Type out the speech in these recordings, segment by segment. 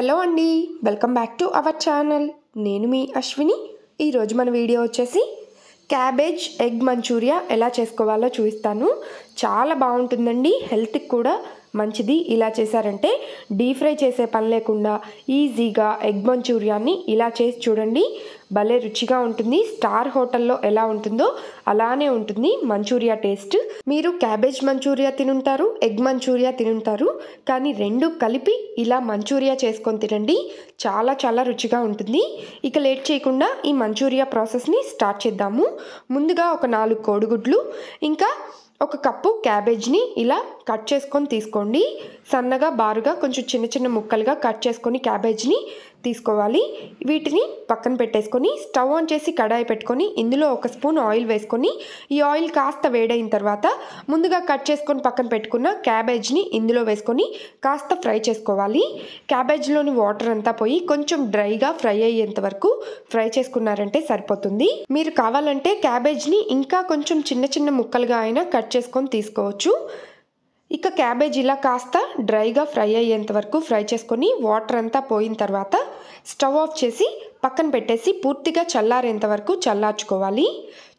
hello అండి welcome back to our channel నేను మీ అశ్విని ఈరోజు మన వీడియో వచ్చేసి క్యాబేజ్ ఎగ్ మంచూరియా ఎలా చేసుకోవాలో చూపిస్తాను చాలా బాగుంటుందండి హెల్త్కి కూడా మంచిది ఇలా చేశారంటే డీప్ ఫ్రై చేసే పని లేకుండా ఈజీగా ఎగ్ మంచూరియాన్ని ఇలా చేసి చూడండి భలే రుచిగా ఉంటుంది స్టార్ హోటల్లో ఎలా ఉంటుందో అలానే ఉంటుంది మంచూరియా టేస్ట్ మీరు క్యాబేజ్ మంచూరియా తినుంటారు ఎగ్ మంచూరియా తినుంటారు కానీ రెండు కలిపి ఇలా మంచూరియా చేసుకొని తినండి చాలా చాలా రుచిగా ఉంటుంది ఇక లేట్ చేయకుండా ఈ మంచూరియా ప్రాసెస్ని స్టార్ట్ చేద్దాము ముందుగా ఒక నాలుగు కోడిగుడ్లు ఇంకా ఒక కప్పు క్యాబేజ్ని ఇలా కట్ చేసుకొని తీసుకోండి సన్నగా బారుగా కొంచెం చిన్న చిన్న ముక్కలుగా కట్ చేసుకొని క్యాబేజ్ని తీసుకోవాలి వీటిని పక్కన పెట్టేసుకొని స్టవ్ ఆన్ చేసి కడాయి పెట్టుకొని ఇందులో ఒక స్పూన్ ఆయిల్ వేసుకొని ఈ ఆయిల్ కాస్త వేడైన తర్వాత ముందుగా కట్ చేసుకొని పక్కన పెట్టుకున్న క్యాబేజ్ని ఇందులో వేసుకొని కాస్త ఫ్రై చేసుకోవాలి క్యాబేజ్లోని వాటర్ అంతా పోయి కొంచెం డ్రైగా ఫ్రై అయ్యేంత వరకు ఫ్రై చేసుకున్నారంటే సరిపోతుంది మీరు కావాలంటే క్యాబేజ్ని ఇంకా కొంచెం చిన్న చిన్న ముక్కలుగా అయినా కట్ చేసుకొని తీసుకోవచ్చు ఇక క్యాబేజ్ ఇలా కాస్త డ్రైగా ఫ్రై అయ్యేంత వరకు ఫ్రై చేసుకొని వాటర్ అంతా పోయిన తర్వాత స్టవ్ ఆఫ్ చేసి పక్కన పెట్టేసి పూర్తిగా చల్లారేంత వరకు చల్లార్చుకోవాలి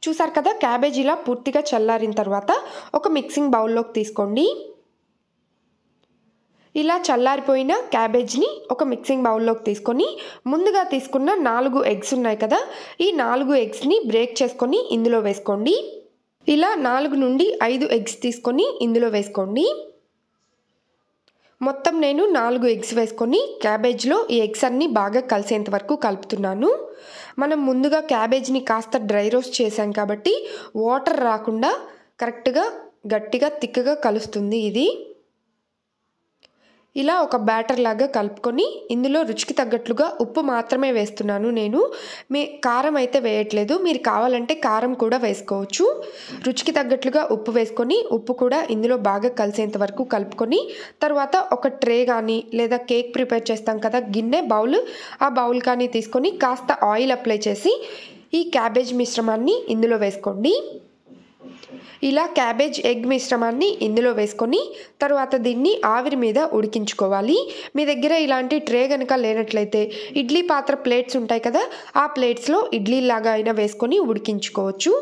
చూసారు కదా క్యాబేజ్ ఇలా పూర్తిగా చల్లారిన తర్వాత ఒక మిక్సింగ్ బౌల్లోకి తీసుకోండి ఇలా చల్లారిపోయిన క్యాబేజ్ని ఒక మిక్సింగ్ బౌల్లోకి తీసుకొని ముందుగా తీసుకున్న నాలుగు ఎగ్స్ ఉన్నాయి కదా ఈ నాలుగు ఎగ్స్ని బ్రేక్ చేసుకొని ఇందులో వేసుకోండి ఇలా నాలుగు నుండి ఐదు ఎగ్స్ తీసుకొని ఇందులో వేసుకోండి మొత్తం నేను నాలుగు ఎగ్స్ వేసుకొని క్యాబేజ్లో ఈ ఎగ్స్ అన్నీ బాగా కలిసేంత వరకు కలుపుతున్నాను మనం ముందుగా క్యాబేజ్ని కాస్త డ్రై రోస్ట్ చేసాం కాబట్టి వాటర్ రాకుండా కరెక్ట్గా గట్టిగా తిక్కగా కలుస్తుంది ఇది ఇలా ఒక బ్యాటర్ లాగా కలుపుకొని ఇందులో రుచికి తగ్గట్లుగా ఉప్పు మాత్రమే వేస్తున్నాను నేను మీ కారం అయితే వేయట్లేదు మీరు కావాలంటే కారం కూడా వేసుకోవచ్చు రుచికి తగ్గట్లుగా ఉప్పు వేసుకొని ఉప్పు కూడా ఇందులో బాగా కలిసేంత వరకు కలుపుకొని తర్వాత ఒక ట్రే కానీ లేదా కేక్ ప్రిపేర్ చేస్తాం కదా గిన్నె బౌల్ ఆ బౌల్ కానీ తీసుకొని కాస్త ఆయిల్ అప్లై చేసి ఈ క్యాబేజ్ మిశ్రమాన్ని ఇందులో వేసుకోండి ఇలా క్యాబేజ్ ఎగ్ మిశ్రమాన్ని ఇందులో వేసుకొని తర్వాత దీన్ని ఆవిరి మీద ఉడికించుకోవాలి మీ దగ్గర ఇలాంటి ట్రే కనుక లేనట్లయితే ఇడ్లీ పాత్ర ప్లేట్స్ ఉంటాయి కదా ఆ ప్లేట్స్లో ఇడ్లీ లాగా అయినా వేసుకొని ఉడికించుకోవచ్చు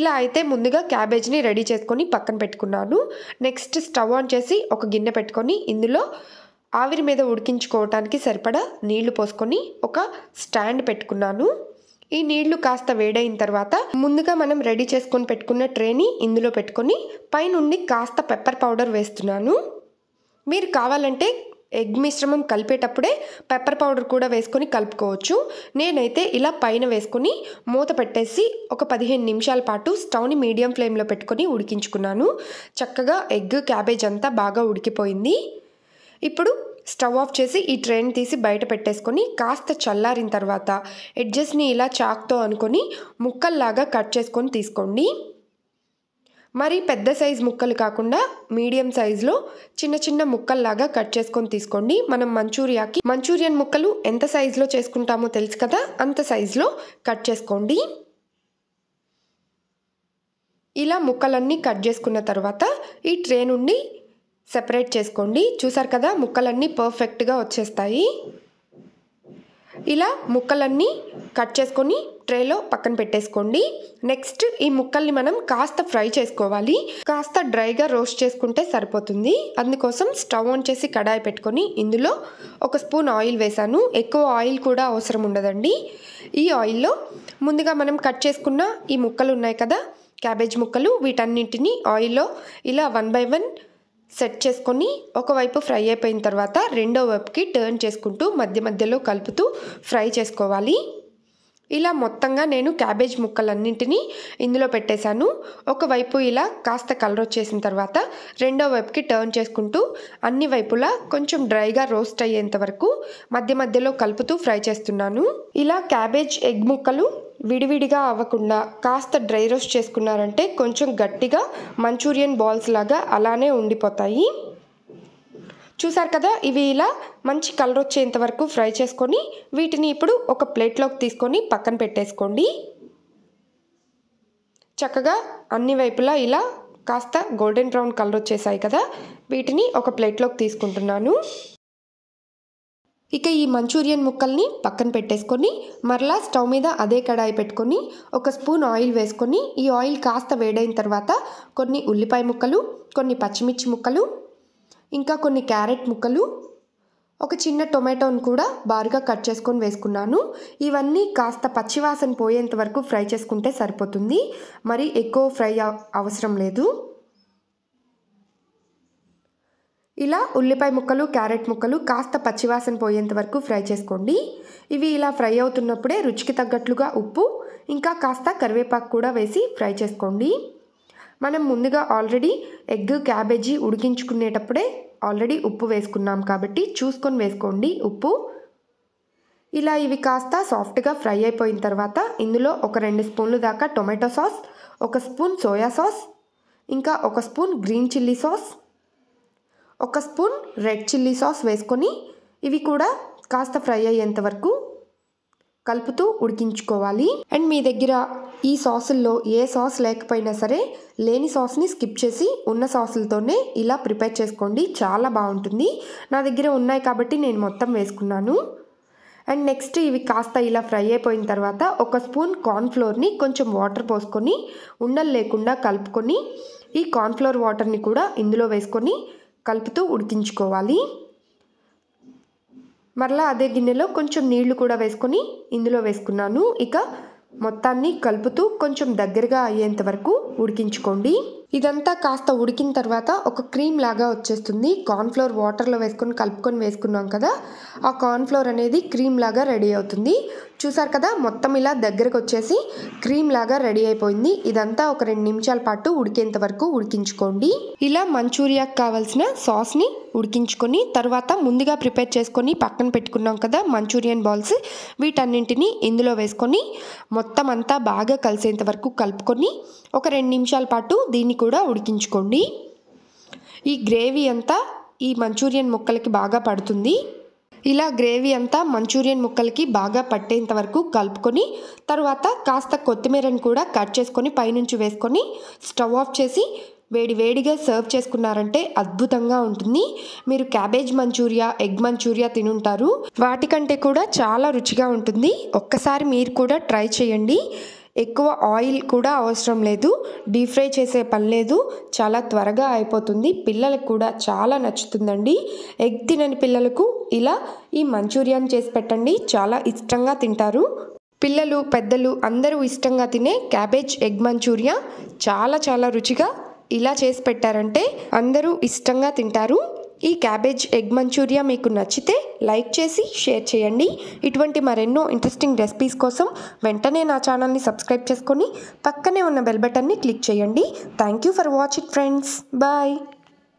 ఇలా అయితే ముందుగా క్యాబేజ్ని రెడీ చేసుకొని పక్కన పెట్టుకున్నాను నెక్స్ట్ స్టవ్ ఆన్ చేసి ఒక గిన్నె పెట్టుకొని ఇందులో ఆవిరి మీద ఉడికించుకోవటానికి సరిపడా నీళ్లు పోసుకొని ఒక స్టాండ్ పెట్టుకున్నాను ఈ నీళ్లు కాస్త వేడైన తర్వాత ముందుగా మనం రెడీ చేసుకొని పెట్టుకున్న ట్రేని ఇందులో పెట్టుకొని పైనుండి కాస్త పెప్పర్ పౌడర్ వేస్తున్నాను మీరు కావాలంటే ఎగ్ మిశ్రమం కలిపేటప్పుడే పెప్పర్ పౌడర్ కూడా వేసుకొని కలుపుకోవచ్చు నేనైతే ఇలా పైన వేసుకొని మూత పెట్టేసి ఒక పదిహేను నిమిషాల పాటు స్టవ్ని మీడియం ఫ్లేమ్లో పెట్టుకొని ఉడికించుకున్నాను చక్కగా ఎగ్ క్యాబేజ్ అంతా బాగా ఉడికిపోయింది ఇప్పుడు స్టవ్ ఆఫ్ చేసి ఈ ట్రేని తీసి బయట పెట్టేసుకొని కాస్త చల్లారిన తర్వాత ఎడ్జెస్ని ఇలా చాక్తో అనుకొని ముక్కల్లాగా కట్ చేసుకొని తీసుకోండి మరి పెద్ద సైజ్ ముక్కలు కాకుండా మీడియం సైజులో చిన్న చిన్న ముక్కల్లాగా కట్ చేసుకొని తీసుకోండి మనం మంచూరియాకి మంచూరియన్ ముక్కలు ఎంత సైజులో చేసుకుంటామో తెలుసు కదా అంత సైజులో కట్ చేసుకోండి ఇలా ముక్కలన్నీ కట్ చేసుకున్న తర్వాత ఈ ట్రే నుండి సెపరేట్ చేసుకోండి చూసారు కదా ముక్కలన్నీ పర్ఫెక్ట్గా వచ్చేస్తాయి ఇలా ముక్కలన్నీ కట్ చేసుకొని ట్రేలో పక్కన పెట్టేసుకోండి నెక్స్ట్ ఈ ముక్కల్ని మనం కాస్త ఫ్రై చేసుకోవాలి కాస్త డ్రైగా రోస్ట్ చేసుకుంటే సరిపోతుంది అందుకోసం స్టవ్ ఆన్ చేసి కడాయి పెట్టుకొని ఇందులో ఒక స్పూన్ ఆయిల్ వేశాను ఎక్కువ ఆయిల్ కూడా అవసరం ఉండదండి ఈ ఆయిల్లో ముందుగా మనం కట్ చేసుకున్న ఈ ముక్కలు ఉన్నాయి కదా క్యాబేజ్ ముక్కలు వీటన్నింటినీ ఆయిల్లో ఇలా వన్ బై వన్ సెట్ చేసుకొని ఒకవైపు ఫ్రై అయిపోయిన తర్వాత రెండో వైపుకి టర్న్ చేసుకుంటూ మధ్య మధ్యలో కలుపుతూ ఫ్రై చేసుకోవాలి ఇలా మొత్తంగా నేను క్యాబేజ్ ముక్కలన్నింటినీ ఇందులో పెట్టేశాను ఒకవైపు ఇలా కాస్త కలర్ వచ్చేసిన తర్వాత రెండో వైపుకి టర్న్ చేసుకుంటూ అన్ని వైపులా కొంచెం డ్రైగా రోస్ట్ అయ్యేంత వరకు మధ్య మధ్యలో కలుపుతూ ఫ్రై చేస్తున్నాను ఇలా క్యాబేజ్ ఎగ్ ముక్కలు విడివిడిగా అవ్వకుండా కాస్త డ్రై రోస్ట్ చేసుకున్నారంటే కొంచెం గట్టిగా మంచూరియన్ బాల్స్ లాగా అలానే ఉండిపోతాయి చూసారు కదా ఇవి ఇలా మంచి కలర్ వచ్చేంత వరకు ఫ్రై చేసుకొని వీటిని ఇప్పుడు ఒక ప్లేట్లోకి తీసుకొని పక్కన పెట్టేసుకోండి చక్కగా అన్ని వైపులా ఇలా కాస్త గోల్డెన్ బ్రౌన్ కలర్ వచ్చేసాయి కదా వీటిని ఒక ప్లేట్లోకి తీసుకుంటున్నాను ఇక ఈ మంచూరియన్ ముక్కల్ని పక్కన పెట్టేసుకొని మరలా స్టవ్ మీద అదే కడాయి పెట్టుకొని ఒక స్పూన్ ఆయిల్ వేసుకొని ఈ ఆయిల్ కాస్త వేడైన తర్వాత కొన్ని ఉల్లిపాయ ముక్కలు కొన్ని పచ్చిమిర్చి ముక్కలు ఇంకా కొన్ని క్యారెట్ ముక్కలు ఒక చిన్న టొమాటోను కూడా బారుగా కట్ చేసుకొని వేసుకున్నాను ఇవన్నీ కాస్త పచ్చివాసన పోయేంత వరకు ఫ్రై చేసుకుంటే సరిపోతుంది మరి ఎక్కువ ఫ్రై అవసరం లేదు ఇలా ఉల్లిపాయ ముక్కలు క్యారెట్ ముక్కలు కాస్త పచ్చివాసన పోయేంత వరకు ఫ్రై చేసుకోండి ఇవి ఇలా ఫ్రై అవుతున్నప్పుడే రుచికి తగ్గట్లుగా ఉప్పు ఇంకా కాస్త కరివేపాకు కూడా వేసి ఫ్రై చేసుకోండి మనం ముందుగా ఆల్రెడీ ఎగ్ క్యాబేజీ ఉడికించుకునేటప్పుడే ఆల్రెడీ ఉప్పు వేసుకున్నాం కాబట్టి చూసుకొని వేసుకోండి ఉప్పు ఇలా ఇవి కాస్త సాఫ్ట్గా ఫ్రై అయిపోయిన తర్వాత ఇందులో ఒక రెండు స్పూన్లు దాకా టొమాటో సాస్ ఒక స్పూన్ సోయా సాస్ ఇంకా ఒక స్పూన్ గ్రీన్ చిల్లీ సాస్ ఒక స్పూన్ రెడ్ చిల్లీ సాస్ వేసుకొని ఇవి కూడా కాస్త ఫ్రై అయ్యేంత వరకు కలుపుతూ ఉడికించుకోవాలి అండ్ మీ దగ్గర ఈ సాసుల్లో ఏ సాస్ లేకపోయినా సరే లేని సాస్ని స్కిప్ చేసి ఉన్న సాసులతోనే ఇలా ప్రిపేర్ చేసుకోండి చాలా బాగుంటుంది నా దగ్గర ఉన్నాయి కాబట్టి నేను మొత్తం వేసుకున్నాను అండ్ నెక్స్ట్ ఇవి కాస్త ఇలా ఫ్రై అయిపోయిన తర్వాత ఒక స్పూన్ కార్న్ఫ్లోర్ని కొంచెం వాటర్ పోసుకొని ఉండలు లేకుండా కలుపుకొని ఈ కార్న్ఫ్లోర్ వాటర్ని కూడా ఇందులో వేసుకొని కలుపుతూ ఉడికించుకోవాలి మరలా అదే గిన్నెలో కొంచెం నీళ్లు కూడా వేసుకొని ఇందులో వేసుకున్నాను ఇక మొత్తాన్ని కలుపుతూ కొంచెం దగ్గరగా అయ్యేంత వరకు ఉడికించుకోండి ఇదంతా కాస్త ఉడికిన తర్వాత ఒక క్రీమ్ లాగా వచ్చేస్తుంది కార్న్ఫ్లోర్ వాటర్లో వేసుకొని కలుపుకొని వేసుకున్నాం కదా ఆ కార్న్ఫ్లోర్ అనేది క్రీమ్ లాగా రెడీ అవుతుంది చూసారు కదా మొత్తం ఇలా దగ్గరకు వచ్చేసి క్రీమ్ లాగా రెడీ అయిపోయింది ఇదంతా ఒక రెండు నిమిషాల పాటు ఉడికేంత వరకు ఉడికించుకోండి ఇలా మంచూరియాకి కావాల్సిన సాస్ని ఉడికించుకొని తర్వాత ముందుగా ప్రిపేర్ చేసుకొని పక్కన పెట్టుకున్నాం కదా మంచూరియన్ బాల్స్ వీటన్నింటినీ ఇందులో వేసుకొని మొత్తం అంతా బాగా కలిసేంత వరకు కలుపుకొని ఒక రెండు నిమిషాల పాటు దీన్ని కూడా ఉడికించుకోండి ఈ గ్రేవీ అంతా ఈ మంచూరియన్ ముక్కలకి బాగా పడుతుంది ఇలా గ్రేవీ అంతా మంచూరియన్ ముక్కలకి బాగా పట్టేంత వరకు కలుపుకొని తర్వాత కాస్త కొత్తిమీరని కూడా కట్ చేసుకొని పైనుంచి వేసుకొని స్టవ్ ఆఫ్ చేసి వేడి వేడిగా సర్వ్ చేసుకున్నారంటే అద్భుతంగా ఉంటుంది మీరు క్యాబేజ్ మంచూరియా ఎగ్ మంచూరియా తినుంటారు వాటికంటే కూడా చాలా రుచిగా ఉంటుంది ఒక్కసారి మీరు కూడా ట్రై చేయండి ఎక్కువ ఆయిల్ కూడా అవసరం లేదు డీప్ ఫ్రై చేసే పని లేదు చాలా త్వరగా అయిపోతుంది పిల్లలకు కూడా చాలా నచ్చుతుందండి ఎగ్ తినని పిల్లలకు ఇలా ఈ మంచూరియాని చేసి పెట్టండి చాలా ఇష్టంగా తింటారు పిల్లలు పెద్దలు అందరూ ఇష్టంగా తినే క్యాబేజ్ ఎగ్ మంచూరియా చాలా చాలా రుచిగా ఇలా చేసి పెట్టారంటే అందరూ ఇష్టంగా తింటారు ఈ క్యాబేజ్ ఎగ్ మంచూరియా మీకు నచ్చితే లైక్ చేసి షేర్ చేయండి ఇటువంటి మరెన్నో ఇంట్రెస్టింగ్ రెసిపీస్ కోసం వెంటనే నా ఛానల్ని సబ్స్క్రైబ్ చేసుకొని పక్కనే ఉన్న బెల్ బటన్ని క్లిక్ చేయండి thank you for watching friends bye